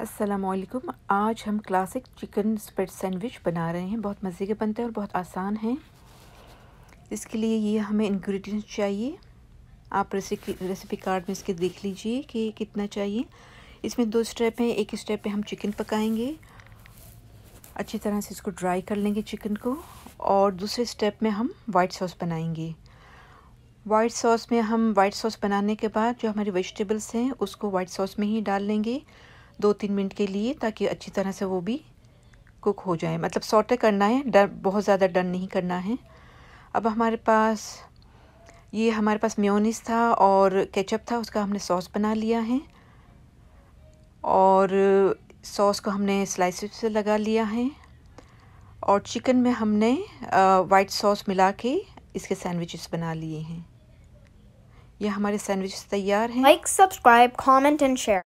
असलकुम आज हम क्लासिक चिकन स्प्रेड सैंडविच बना रहे हैं बहुत मज़े के बनते हैं और बहुत आसान हैं इसके लिए ये हमें इंग्रेडिएंट्स चाहिए आप रेसिपी रेसिपी कार्ड में इसके देख लीजिए कि कितना चाहिए इसमें दो स्टेप हैं एक स्टेप पे हम चिकन पकाएंगे अच्छी तरह से इसको ड्राई कर लेंगे चिकन को और दूसरे स्टेप में हम वाइट सॉस बनाएंगे वाइट सॉस में हम वाइट सॉस बनाने के बाद जो हमारी वेजिटेबल्स हैं उसको वाइट सॉस में ही डाल लेंगे दो तीन मिनट के लिए ताकि अच्छी तरह से वो भी कुक हो जाए मतलब सॉटे करना है डर बहुत ज़्यादा डन नहीं करना है अब हमारे पास ये हमारे पास म्योनिस था और केचप था उसका हमने सॉस बना लिया है और सॉस को हमने स्लाइसेस से लगा लिया है और चिकन में हमने वाइट सॉस मिला के इसके सैंडविचेस बना लिए हैं यह हमारे सैंडविचेस तैयार हैं like subscribe comment and share